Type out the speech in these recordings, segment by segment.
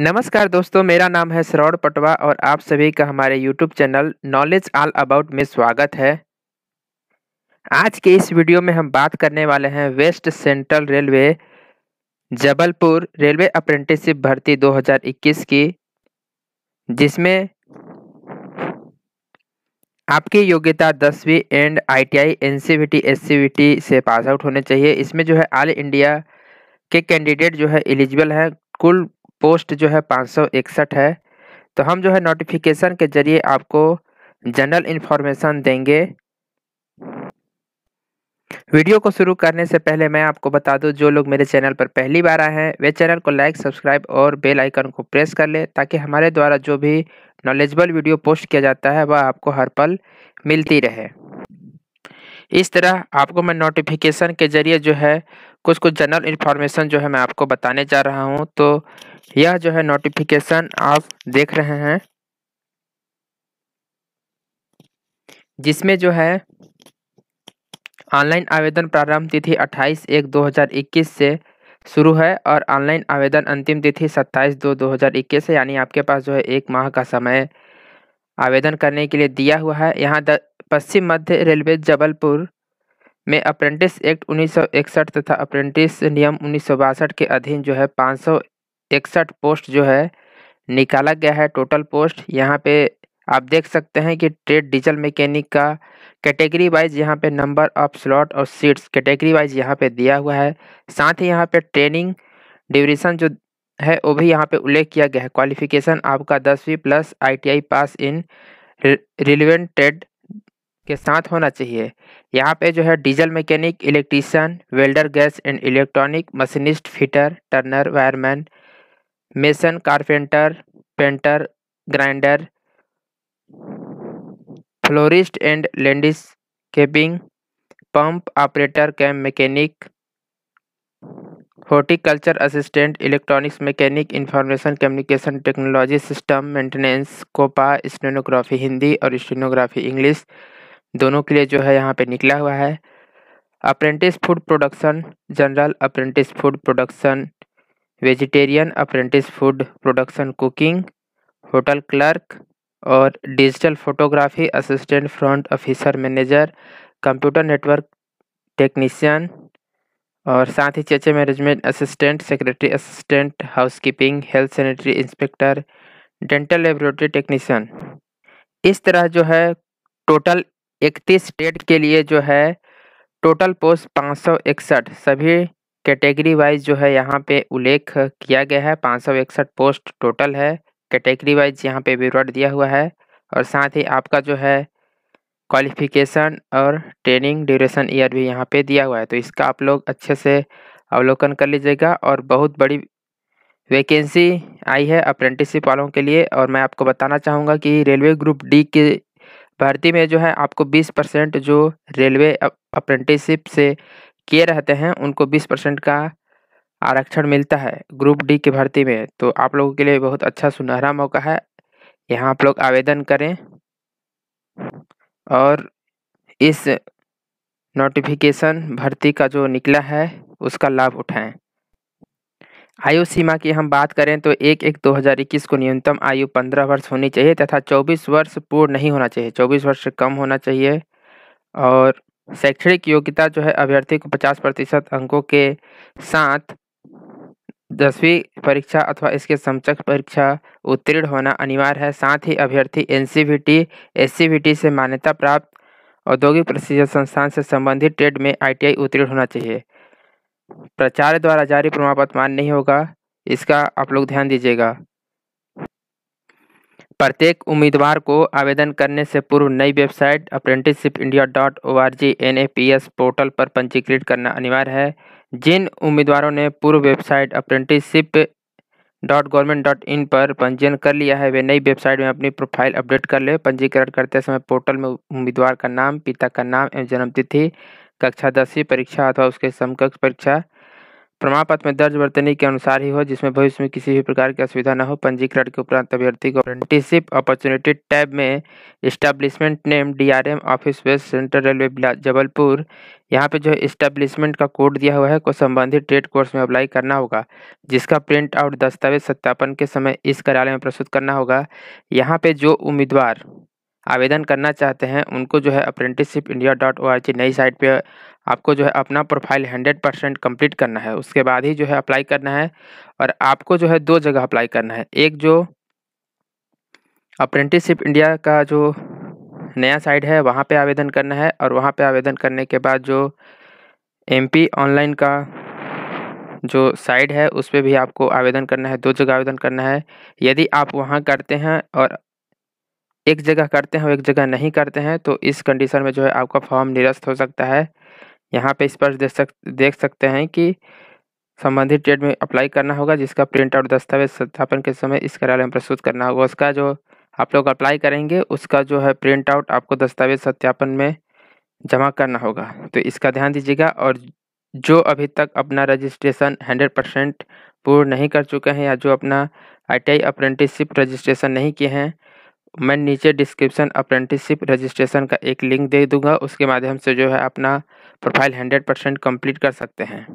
नमस्कार दोस्तों मेरा नाम है सरोड़ पटवा और आप सभी का हमारे YouTube channel knowledge all about में स्वागत है आज के इस वीडियो में हम बात करने वाले हैं west central railway Jabalpur railway apprenticeship भर्ती 2021 की जिसमें आपकी योग्यता दसवीं एंड आईटीआई एनसीबीटी एससीबीटी से पास आउट होने चाहिए इसमें जो है ऑल इंडिया के कैंडिडेट जो है एलिजिबल हैं कुल पोस्ट जो है पाँच है तो हम जो है नोटिफिकेशन के ज़रिए आपको जनरल इन्फॉर्मेशन देंगे वीडियो को शुरू करने से पहले मैं आपको बता दूं जो लोग मेरे चैनल पर पहली बार आए हैं वे चैनल को लाइक सब्सक्राइब और बेल आइकन को प्रेस कर ले ताकि हमारे द्वारा जो भी नॉलेजबल वीडियो पोस्ट किया जाता है वह आपको हर पल मिलती रहे इस तरह आपको मैं नोटिफिकेशन के ज़रिए जो है कुछ कुछ जनरल इन्फॉर्मेशन जो है मैं आपको बताने जा रहा हूँ तो यह जो है नोटिफिकेशन आप देख रहे हैं जिसमें जो है ऑनलाइन आवेदन प्रारंभ तिथि 28 एक 2021 से शुरू है और ऑनलाइन आवेदन अंतिम तिथि 27 दो 2021 है यानी आपके पास जो है एक माह का समय आवेदन करने के लिए दिया हुआ है यहाँ पश्चिम मध्य रेलवे जबलपुर में अप्रेंटिस एक्ट उन्नीस तथा अप्रेंटिस नियम उन्नीस के अधीन जो है इकसठ पोस्ट जो है निकाला गया है टोटल पोस्ट यहाँ पे आप देख सकते हैं कि ट्रेड डीजल मैकेनिक का कैटेगरी वाइज यहाँ पे नंबर ऑफ स्लॉट और सीट्स कैटेगरी वाइज यहाँ पे दिया हुआ है साथ ही यहाँ पे ट्रेनिंग ड्यूरेशन जो है वो भी यहाँ पे उल्लेख किया गया है क्वालिफिकेशन आपका दसवीं plus ITI pass in relevant trade के साथ होना चाहिए यहाँ पे जो है diesel mechanic electrician welder gas and electronic machinist fitter turner wireman mason carpenter painter grinder florist and landscaping pump operator cam mechanic horticulture assistant electronics mechanic information communication technology system maintenance COPA stenography Hindi और stenography English दोनों के लिए जो है यहाँ पे निकला हुआ है apprentice food production general apprentice food production vegetarian apprentice food production cooking hotel clerk और digital photography assistant front officer manager computer network technician और साथ ही चेचे management assistant secretary assistant housekeeping health sanitary inspector dental laboratory technician इस तरह जो है total इकतीस स्टेट के लिए जो है टोटल पोस्ट पाँच सौ इकसठ सभी कैटेगरी वाइज जो है यहाँ पे उल्लेख किया गया है पाँच सौ इकसठ पोस्ट टोटल है कैटेगरी वाइज यहाँ पे विवरण दिया हुआ है और साथ ही आपका जो है क्वालिफिकेशन और ट्रेनिंग ड्यूरेशन ईयर भी यहाँ पे दिया हुआ है तो इसका आप लोग अच्छे से अवलोकन कर लीजिएगा और बहुत बड़ी वैकेंसी आई है अप्रेंटिसशिप वालों के लिए और मैं आपको बताना चाहूँगा कि रेलवे ग्रुप डी के भर्ती में जो है आपको 20 परसेंट जो रेलवे अप्रेंटिसशिप से किए रहते हैं उनको बीस परसेंट का आरक्षण मिलता है ग्रुप डी के भर्ती में तो आप लोगों के लिए बहुत अच्छा सुनहरा मौका है यहाँ आप लोग आवेदन करें और इस नोटिफिकेशन भर्ती का जो निकला है उसका लाभ उठाएं आयु सीमा की हम बात करें तो एक एक दो हज़ार इक्कीस को न्यूनतम आयु पंद्रह वर्ष होनी चाहिए तथा चौबीस वर्ष पूर्ण नहीं होना चाहिए चौबीस वर्ष से कम होना चाहिए और शैक्षणिक योग्यता जो है अभ्यर्थी को पचास प्रतिशत अंकों के साथ दसवीं परीक्षा अथवा इसके समकक्ष परीक्षा उत्तीर्ण होना अनिवार्य है साथ ही अभ्यर्थी एन सी से मान्यता प्राप्त औद्योगिक प्रशिक्षण संस्थान से संबंधित ट्रेड में आईटीआई उत्तीर्ण होना चाहिए प्रचार द्वारा जारी प्रमाण पत्र मान्य नहीं होगा इसका आप लोग ध्यान दीजिएगा प्रत्येक उम्मीदवार को आवेदन करने से पूर्व नई website apprenticeship India dot O R G N A P S portal पर पंजीकृत करना अनिवार्य है जिन उम्मीदवारों ने पूर्व website apprenticeship dot government dot in पर पंजीयन कर लिया है वे नई वेबसाइट में अपनी प्रोफाइल अपडेट कर ले पंजीकरण करते समय पोर्टल में उम्मीदवार का नाम पिता का नाम एवं जन्मतिथि कक्षा दसवीं परीक्षा अथवा उसके समकक्ष परीक्षा प्रमाण पत्र में दर्ज वर्तनी के अनुसार ही हो जिसमें भविष्य में किसी भी प्रकार की असुविधा न हो पंजीकरण के उपरांत अभ्यर्थी को अप्रेंटिसिप अपॉर्चुनिटी टैब में establishment name DRM office west central railway Jabalpur यहाँ पे जो इस्टेब्लिशमेंट का कोड दिया हुआ है को संबंधित ट्रेड कोर्स में अप्लाई करना होगा जिसका प्रिंट आउट दस्तावेज सत्यापन के समय इस कार्यालय में प्रस्तुत करना होगा यहाँ पे जो उम्मीदवार आवेदन करना चाहते हैं उनको जो है apprenticeship India dot O R G नई साइट पर आपको जो है अपना प्रोफाइल हंड्रेड परसेंट कम्प्लीट करना है उसके बाद ही जो है अप्लाई करना है और आपको जो है दो जगह अप्लाई करना है एक जो अप्रेंटिसशिप इंडिया का जो नया साइट है वहाँ पे आवेदन करना है और वहाँ पे आवेदन करने के बाद जो एमपी ऑनलाइन का जो साइट है उस पर भी आपको आवेदन करना है दो जगह आवेदन करना है यदि आप वहाँ करते हैं और एक जगह करते हैं और एक जगह नहीं करते हैं तो इस कंडीशन में जो है आपका फॉर्म निरस्त हो सकता है यहाँ पे स्पर्श देख सक देख सकते हैं कि संबंधित डेट में अप्लाई करना होगा जिसका प्रिंट आउट दस्तावेज सत्यापन के समय इस कार्यालय में प्रस्तुत करना होगा उसका जो आप लोग अप्लाई करेंगे उसका जो है प्रिंट आउट आपको दस्तावेज सत्यापन में जमा करना होगा तो इसका ध्यान दीजिएगा और जो अभी तक अपना रजिस्ट्रेशन हंड्रेड परसेंट पूर्ण नहीं कर चुके हैं या जो अपना आई टी अप्रेंटिसशिप रजिस्ट्रेशन नहीं किए हैं मैं नीचे डिस्क्रिप्शन अप्रेंटिसशिप रजिस्ट्रेशन का एक लिंक दे दूंगा उसके माध्यम से जो है अपना प्रोफाइल हंड्रेड परसेंट कम्प्लीट कर सकते हैं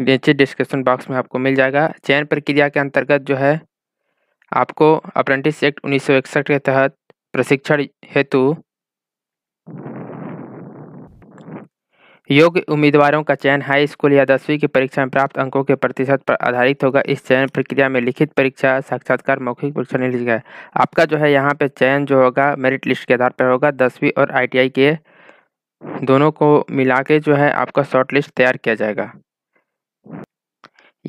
नीचे डिस्क्रिप्शन बॉक्स में आपको मिल जाएगा चयन प्रक्रिया के अंतर्गत जो है आपको अप्रेंटिस एक्ट उन्नीस के तहत प्रशिक्षण हेतु योग्य उम्मीदवारों का चयन हाई स्कूल या दसवीं की परीक्षा में प्राप्त अंकों के प्रतिशत पर आधारित होगा इस चयन प्रक्रिया में लिखित परीक्षा साक्षात्कार मौखिक परीक्षा नहीं लिखा है आपका जो है यहाँ पे चयन जो होगा मेरिट लिस्ट के आधार पर होगा दसवीं और आईटीआई के दोनों को मिला के जो है आपका शॉर्ट लिस्ट तैयार किया जाएगा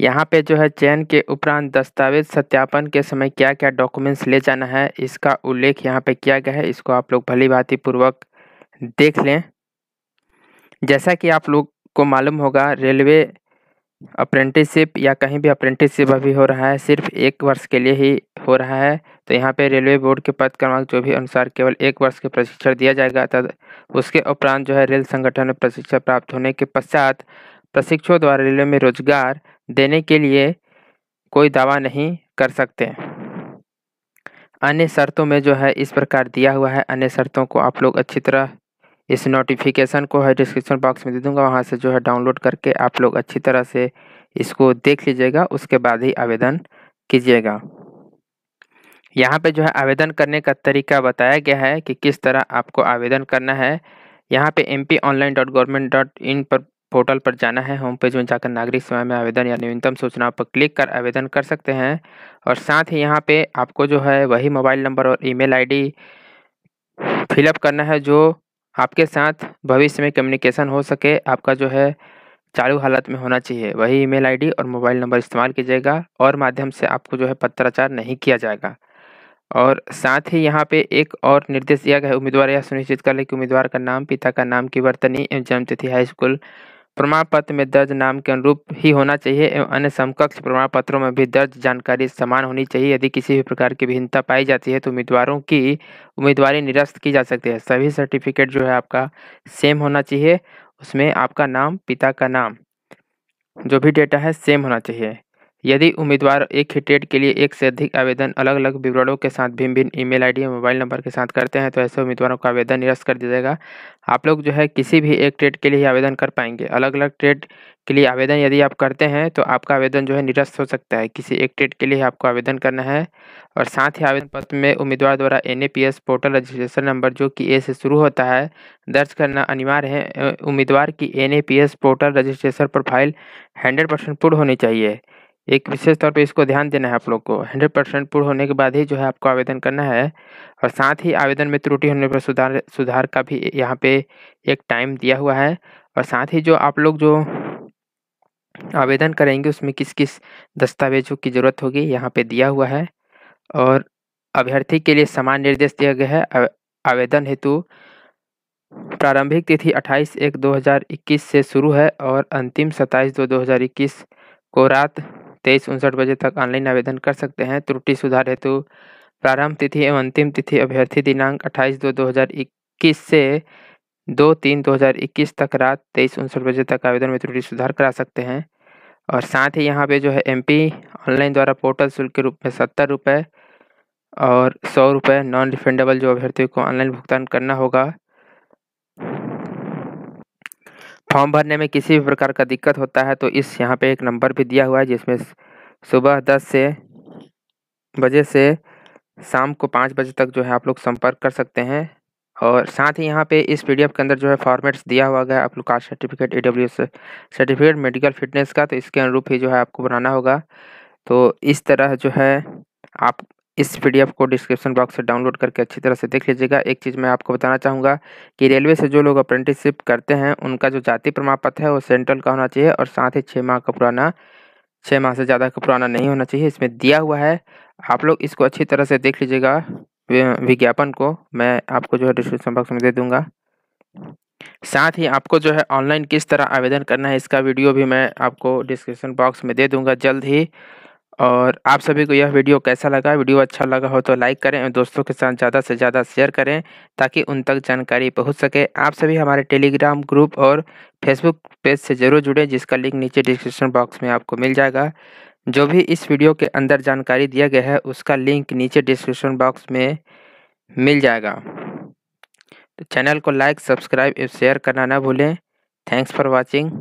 यहाँ पे जो है चयन के उपरांत दस्तावेज सत्यापन के समय क्या क्या डॉक्यूमेंट्स ले जाना है इसका उल्लेख यहाँ पे किया गया है इसको आप लोग भली भांति पूर्वक देख लें जैसा कि आप लोग को मालूम होगा रेलवे अप्रेंटिसशिप या कहीं भी अप्रेंटिसशिप अभी हो रहा है सिर्फ एक वर्ष के लिए ही हो रहा है तो यहाँ पे रेलवे बोर्ड के पद क्रमांक जो भी अनुसार केवल एक वर्ष के प्रशिक्षण दिया जाएगा तथा उसके उपरांत जो है रेल संगठन में प्रशिक्षण प्राप्त होने के पश्चात प्रशिक्षकों द्वारा रेलवे में रोजगार देने के लिए कोई दावा नहीं कर सकते अन्य शर्तों में जो है इस प्रकार दिया हुआ है अन्य शर्तों को आप लोग अच्छी तरह इस नोटिफिकेशन को है डिस्क्रिप्शन बॉक्स में दे दूंगा वहाँ से जो है डाउनलोड करके आप लोग अच्छी तरह से इसको देख लीजिएगा उसके बाद ही आवेदन कीजिएगा यहाँ पे जो है आवेदन करने का तरीका बताया गया है कि किस तरह आपको आवेदन करना है यहाँ पे M P online dot government dot in पर पोर्टल पर जाना है होम पेज में जाकर नागरिक सेवा में आवेदन या न्यूनतम सूचनाओं पर क्लिक कर आवेदन कर सकते हैं और साथ ही यहाँ पे आपको जो है वही मोबाइल नंबर और ईमेल आईडी फिलअप करना है जो आपके साथ भविष्य में कम्युनिकेशन हो सके आपका जो है चालू हालत में होना चाहिए वही ईमेल आईडी और मोबाइल नंबर इस्तेमाल कीजिएगा और माध्यम से आपको जो है पत्राचार नहीं किया जाएगा और साथ ही यहाँ पे एक और निर्देश दिया गया है उम्मीदवार यह सुनिश्चित कर ले कि उम्मीदवार का नाम पिता का नाम की वर्तनी एवं जन्मतिथि हाई स्कूल प्रमाण पत्र में दर्ज नाम के अनुरूप ही होना चाहिए एवं अन्य समकक्ष प्रमाण पत्रों में भी दर्ज जानकारी समान होनी चाहिए यदि किसी भी प्रकार की भिन्नता पाई जाती है तो उम्मीदवारों की उम्मीदवारी निरस्त की जा सकती है सभी सर्टिफिकेट जो है आपका सेम होना चाहिए उसमें आपका नाम पिता का नाम जो भी डेटा है सेम होना चाहिए यदि उम्मीदवार एक ही टेट के लिए एक से अधिक आवेदन अलग अलग विवरणों के साथ भिन्न भिन्न ईमेल आईडी या मोबाइल नंबर के साथ करते हैं तो ऐसे उम्मीदवारों का आवेदन निरस्त कर दिया जाएगा आप लोग जो है किसी भी एक ट्रेड के लिए ही आवेदन कर पाएंगे अलग अलग ट्रेड के लिए आवेदन यदि आप करते हैं तो आपका आवेदन जो है निरस्त हो सकता है किसी एक ट्रेड के लिए आपको आवेदन करना है और साथ ही आवेदन पत्र में उम्मीदवार द्वारा एन पोर्टल रजिस्ट्रेशन नंबर जो कि ए से शुरू होता है दर्ज करना अनिवार्य है उम्मीदवार की N portal registration profile hundred percent पूर्ण होनी चाहिए एक विशेष तौर पे इसको ध्यान देना है आप लोग को हंड्रेड परसेंट पूर्ण होने के बाद ही जो है आपको आवेदन करना है और साथ ही आवेदन में त्रुटि होने पर सुधार सुधार का भी यहाँ पे एक टाइम दिया हुआ है और साथ ही जो आप लोग जो आवेदन करेंगे उसमें किस किस दस्तावेजों की ज़रूरत होगी यहाँ पे दिया हुआ है और अभ्यर्थी के लिए समान निर्देश दिया गया है आवेदन हेतु प्रारंभिक तिथि 28 एक 2021 से शुरू है और अंतिम 27 दो 2021 को रात तेईस उनसठ बजे तक ऑनलाइन आवेदन कर सकते हैं त्रुटि सुधार हेतु प्रारंभ तिथि एवं अंतिम तिथि अभ्यर्थी दिनांक अट्ठाईस दो दो हज़ार इक्कीस से दो तीन दो हज़ार इक्कीस तक रात तेईस उनसठ बजे तक आवेदन में त्रुटि सुधार करा सकते हैं और साथ ही यहाँ पे जो है एमपी ऑनलाइन द्वारा पोर्टल शुल्क के रूप में सत्तर रुपये और सौ रुपये नॉन रिफंडेबल जो अभ्यर्थियों को ऑनलाइन भुगतान करना होगा फॉर्म भरने में किसी भी प्रकार का दिक्कत होता है तो इस यहाँ पे एक नंबर भी दिया हुआ है जिसमें सुबह दस से बजे से शाम को पाँच बजे तक जो है आप लोग संपर्क कर सकते हैं और साथ ही यहाँ पे इस पीडीएफ के अंदर जो है फॉर्मेट्स दिया हुआ है आप लोग caste certificate E certificate medical fitness का तो इसके अनुरूप ही जो है आपको बनाना होगा तो इस तरह जो है आप इस पी को डिस्क्रिप्शन बॉक्स से डाउनलोड करके अच्छी तरह से देख लीजिएगा एक चीज़ मैं आपको बताना चाहूँगा कि रेलवे से जो लोग अप्रेंटिसशिप करते हैं उनका जो जाति प्रमाण पत्र है वो सेंट्रल का होना चाहिए और साथ ही छः माह का पुराना छः माह से ज़्यादा का पुराना नहीं होना चाहिए इसमें दिया हुआ है आप लोग इसको अच्छी तरह से देख लीजिएगा विज्ञापन को मैं आपको जो है डिस्क्रिप्शन बॉक्स में दे दूँगा साथ ही आपको जो है ऑनलाइन किस तरह आवेदन करना है इसका वीडियो भी मैं आपको डिस्क्रिप्शन बॉक्स में दे दूंगा जल्द ही और आप सभी को यह वीडियो कैसा लगा वीडियो अच्छा लगा हो तो लाइक करें और दोस्तों के साथ ज़्यादा से ज़्यादा शेयर करें ताकि उन तक जानकारी पहुंच सके आप सभी हमारे टेलीग्राम ग्रुप और फेसबुक पेज से ज़रूर जुड़ें जिसका लिंक नीचे डिस्क्रिप्शन बॉक्स में आपको मिल जाएगा जो भी इस वीडियो के अंदर जानकारी दिया गया है उसका लिंक नीचे डिस्क्रिप्शन बॉक्स में मिल जाएगा तो चैनल को लाइक सब्सक्राइब एवं शेयर करना ना भूलें थैंक्स फॉर वॉचिंग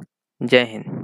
जय हिंद